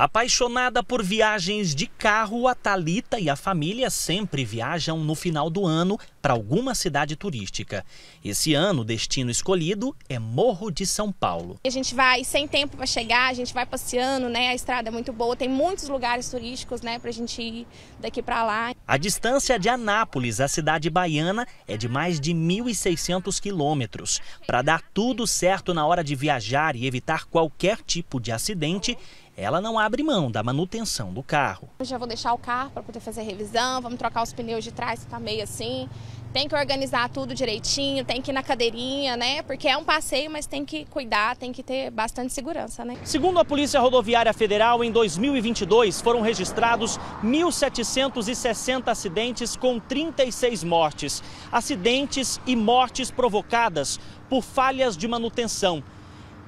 Apaixonada por viagens de carro, a Talita e a família sempre viajam no final do ano para alguma cidade turística. Esse ano, o destino escolhido é Morro de São Paulo. A gente vai sem tempo para chegar, a gente vai passeando, né? A estrada é muito boa, tem muitos lugares turísticos, né, a gente ir daqui para lá. A distância de Anápolis à cidade baiana é de mais de 1.600 quilômetros. Para dar tudo certo na hora de viajar e evitar qualquer tipo de acidente, ela não abre mão da manutenção do carro. Eu já vou deixar o carro para poder fazer revisão, vamos trocar os pneus de trás, que está meio assim. Tem que organizar tudo direitinho, tem que ir na cadeirinha, né? Porque é um passeio, mas tem que cuidar, tem que ter bastante segurança, né? Segundo a Polícia Rodoviária Federal, em 2022 foram registrados 1.760 acidentes com 36 mortes. Acidentes e mortes provocadas por falhas de manutenção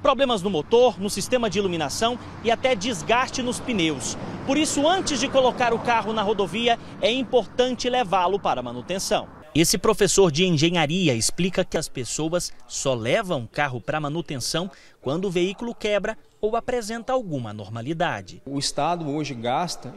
problemas no motor, no sistema de iluminação e até desgaste nos pneus. Por isso, antes de colocar o carro na rodovia, é importante levá-lo para manutenção. Esse professor de engenharia explica que as pessoas só levam o carro para manutenção quando o veículo quebra ou apresenta alguma normalidade. O Estado hoje gasta,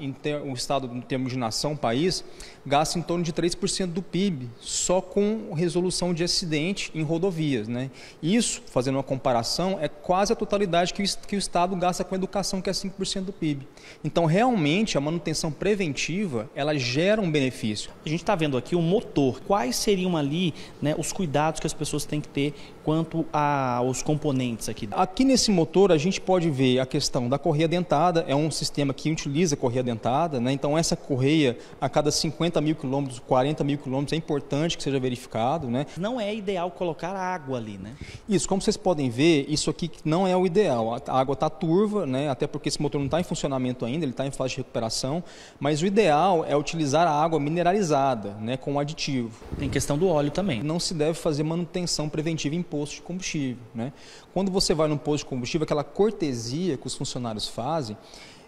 o Estado em termos de nação, país, gasta em torno de 3% do PIB só com resolução de acidente em rodovias. Né? Isso, fazendo uma comparação, é quase a totalidade que o, Estado gasta com educação, que é 5% do PIB. Então, realmente, a manutenção preventiva, ela gera um benefício. A gente está vendo aqui o um motor. Quais seriam ali né, os cuidados que as pessoas têm que ter quanto aos componentes aqui? Aqui nesse motor, a gente pode pode ver a questão da correia dentada, é um sistema que utiliza correia dentada, né? então essa correia a cada 50 mil quilômetros, 40 mil quilômetros, é importante que seja verificado. Né? Não é ideal colocar água ali, né? Isso, como vocês podem ver, isso aqui não é o ideal. A água está turva, né? até porque esse motor não está em funcionamento ainda, ele está em fase de recuperação, mas o ideal é utilizar a água mineralizada, né? com um aditivo. Tem questão do óleo também. Não se deve fazer manutenção preventiva em postos de combustível. Né? Quando você vai num posto de combustível, aquela corte cortesia que os funcionários fazem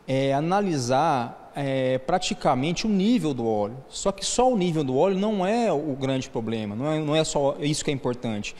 é analisar é, praticamente o nível do óleo. Só que só o nível do óleo não é o grande problema, não é, não é só isso que é importante.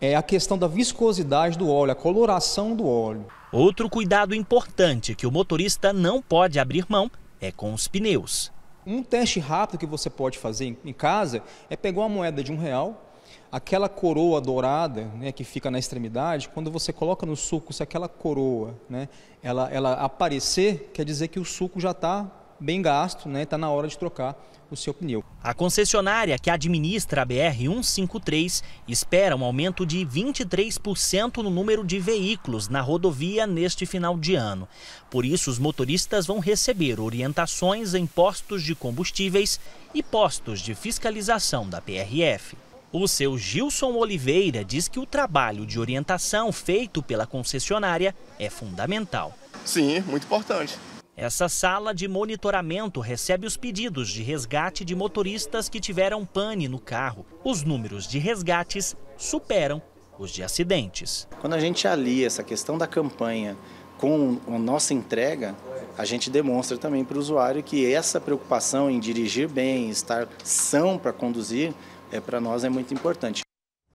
É a questão da viscosidade do óleo, a coloração do óleo. Outro cuidado importante que o motorista não pode abrir mão é com os pneus. Um teste rápido que você pode fazer em casa é pegar uma moeda de um real, aquela coroa dourada né, que fica na extremidade, quando você coloca no suco, se aquela coroa né, ela, ela aparecer, quer dizer que o suco já está bem gasto, está né, tá na hora de trocar o seu pneu. A concessionária que administra a BR-153 espera um aumento de 23% no número de veículos na rodovia neste final de ano. Por isso, os motoristas vão receber orientações em postos de combustíveis e postos de fiscalização da PRF. O seu Gilson Oliveira diz que o trabalho de orientação feito pela concessionária é fundamental. Sim, muito importante. Essa sala de monitoramento recebe os pedidos de resgate de motoristas que tiveram pane no carro. Os números de resgates superam os de acidentes. Quando a gente alia essa questão da campanha com a nossa entrega, a gente demonstra também para o usuário que essa preocupação em dirigir bem, estar são para conduzir, é, para nós é muito importante.